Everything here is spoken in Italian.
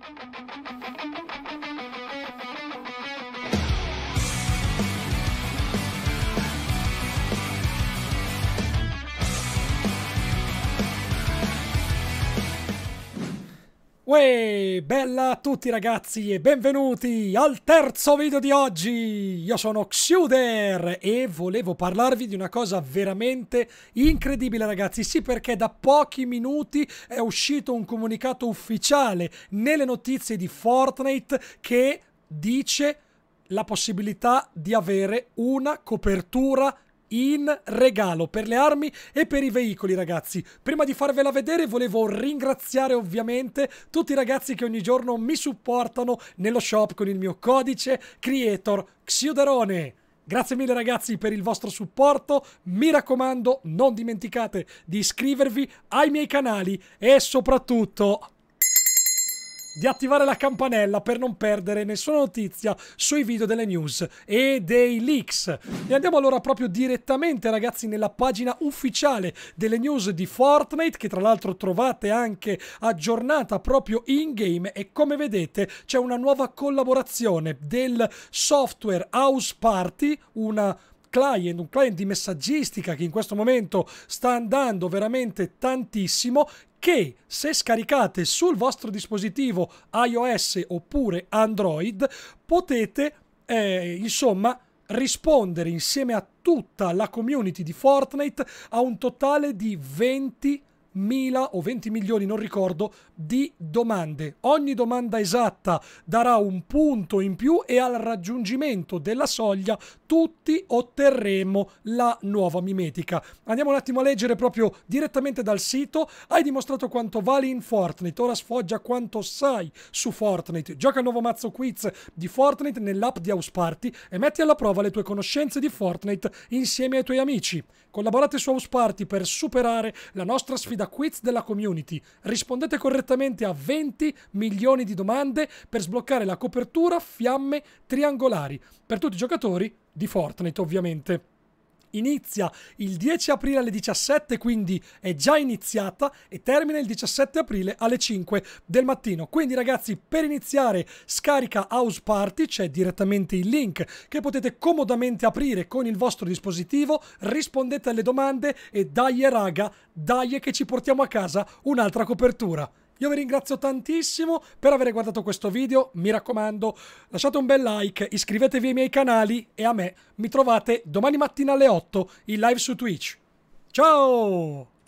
thank you Uè, bella a tutti ragazzi e benvenuti al terzo video di oggi! Io sono Xuder e volevo parlarvi di una cosa veramente incredibile ragazzi, sì perché da pochi minuti è uscito un comunicato ufficiale nelle notizie di Fortnite che dice la possibilità di avere una copertura in regalo per le armi e per i veicoli ragazzi. Prima di farvela vedere volevo ringraziare ovviamente tutti i ragazzi che ogni giorno mi supportano nello shop con il mio codice creator Xiuderone. Grazie mille ragazzi per il vostro supporto, mi raccomando non dimenticate di iscrivervi ai miei canali e soprattutto di attivare la campanella per non perdere nessuna notizia sui video delle news e dei leaks. E andiamo allora proprio direttamente ragazzi nella pagina ufficiale delle news di Fortnite che tra l'altro trovate anche aggiornata proprio in game e come vedete c'è una nuova collaborazione del software House Party, una Client, un client di messaggistica che in questo momento sta andando veramente tantissimo, che se scaricate sul vostro dispositivo iOS oppure Android potete eh, insomma rispondere insieme a tutta la community di Fortnite a un totale di 20 mila o 20 milioni, non ricordo, di domande. Ogni domanda esatta darà un punto in più e al raggiungimento della soglia tutti otterremo la nuova mimetica. Andiamo un attimo a leggere proprio direttamente dal sito. Hai dimostrato quanto vali in Fortnite, ora sfoggia quanto sai su Fortnite. Gioca il nuovo mazzo quiz di Fortnite nell'app di House Party e metti alla prova le tue conoscenze di Fortnite insieme ai tuoi amici. Collaborate su House Party per superare la nostra sfida da quiz della community. Rispondete correttamente a 20 milioni di domande per sbloccare la copertura fiamme triangolari per tutti i giocatori di Fortnite, ovviamente inizia il 10 aprile alle 17, quindi è già iniziata e termina il 17 aprile alle 5 del mattino. Quindi ragazzi, per iniziare scarica House Party, c'è direttamente il link che potete comodamente aprire con il vostro dispositivo, rispondete alle domande e dai raga, dai che ci portiamo a casa un'altra copertura. Io vi ringrazio tantissimo per aver guardato questo video, mi raccomando lasciate un bel like, iscrivetevi ai miei canali e a me mi trovate domani mattina alle 8 in live su Twitch. Ciao!